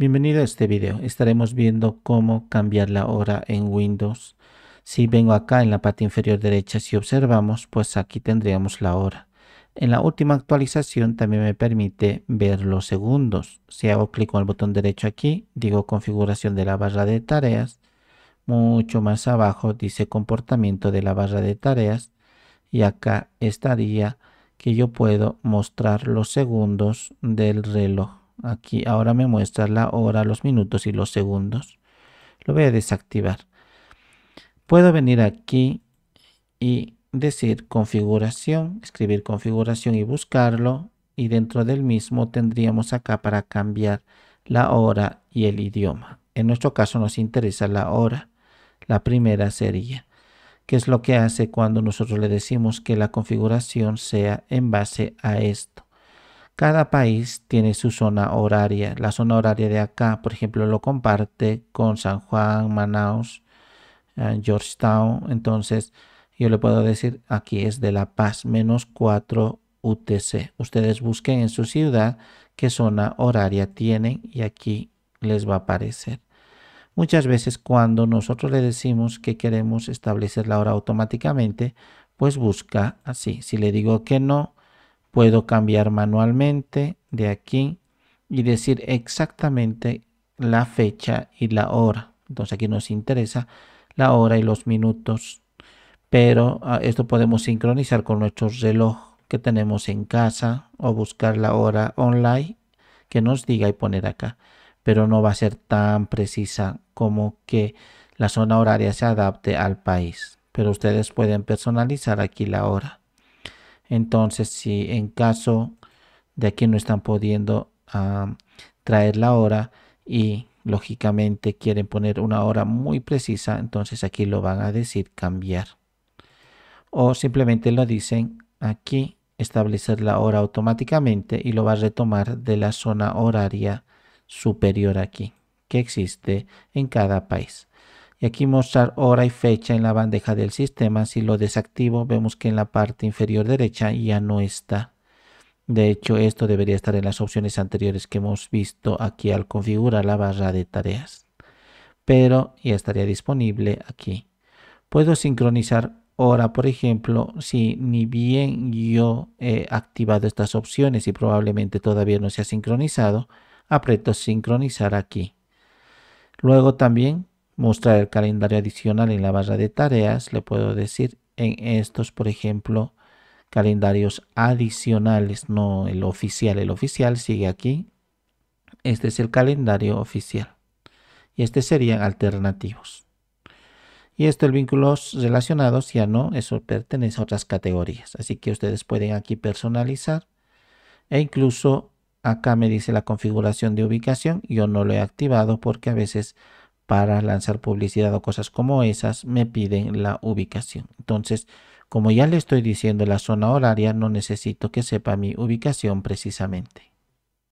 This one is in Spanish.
Bienvenido a este video. Estaremos viendo cómo cambiar la hora en Windows. Si vengo acá en la parte inferior derecha, si observamos, pues aquí tendríamos la hora. En la última actualización también me permite ver los segundos. Si hago clic con el botón derecho aquí, digo configuración de la barra de tareas. Mucho más abajo dice comportamiento de la barra de tareas. Y acá estaría que yo puedo mostrar los segundos del reloj. Aquí ahora me muestra la hora, los minutos y los segundos. Lo voy a desactivar. Puedo venir aquí y decir configuración, escribir configuración y buscarlo. Y dentro del mismo tendríamos acá para cambiar la hora y el idioma. En nuestro caso nos interesa la hora. La primera sería que es lo que hace cuando nosotros le decimos que la configuración sea en base a esto. Cada país tiene su zona horaria. La zona horaria de acá, por ejemplo, lo comparte con San Juan, Manaus, eh, Georgetown. Entonces, yo le puedo decir, aquí es de La Paz, menos 4 UTC. Ustedes busquen en su ciudad qué zona horaria tienen y aquí les va a aparecer. Muchas veces cuando nosotros le decimos que queremos establecer la hora automáticamente, pues busca así. Si le digo que no, Puedo cambiar manualmente de aquí y decir exactamente la fecha y la hora. Entonces aquí nos interesa la hora y los minutos. Pero ah, esto podemos sincronizar con nuestro reloj que tenemos en casa o buscar la hora online que nos diga y poner acá. Pero no va a ser tan precisa como que la zona horaria se adapte al país. Pero ustedes pueden personalizar aquí la hora. Entonces, si en caso de que no están pudiendo traer la hora y lógicamente quieren poner una hora muy precisa, entonces aquí lo van a decir cambiar. O simplemente lo dicen aquí establecer la hora automáticamente y lo va a retomar de la zona horaria superior aquí que existe en cada país y aquí mostrar hora y fecha en la bandeja del sistema. Si lo desactivo, vemos que en la parte inferior derecha ya no está. De hecho, esto debería estar en las opciones anteriores que hemos visto aquí al configurar la barra de tareas. Pero ya estaría disponible aquí. Puedo sincronizar hora, por ejemplo, si ni bien yo he activado estas opciones y probablemente todavía no se ha sincronizado, aprieto sincronizar aquí. Luego también mostrar el calendario adicional en la barra de tareas, le puedo decir en estos, por ejemplo, calendarios adicionales, no el oficial. El oficial sigue aquí. Este es el calendario oficial. Y este serían alternativos. Y esto, el vínculos relacionados, ya no, eso pertenece a otras categorías. Así que ustedes pueden aquí personalizar. E incluso acá me dice la configuración de ubicación. Yo no lo he activado porque a veces para lanzar publicidad o cosas como esas, me piden la ubicación. Entonces, como ya le estoy diciendo la zona horaria, no necesito que sepa mi ubicación precisamente.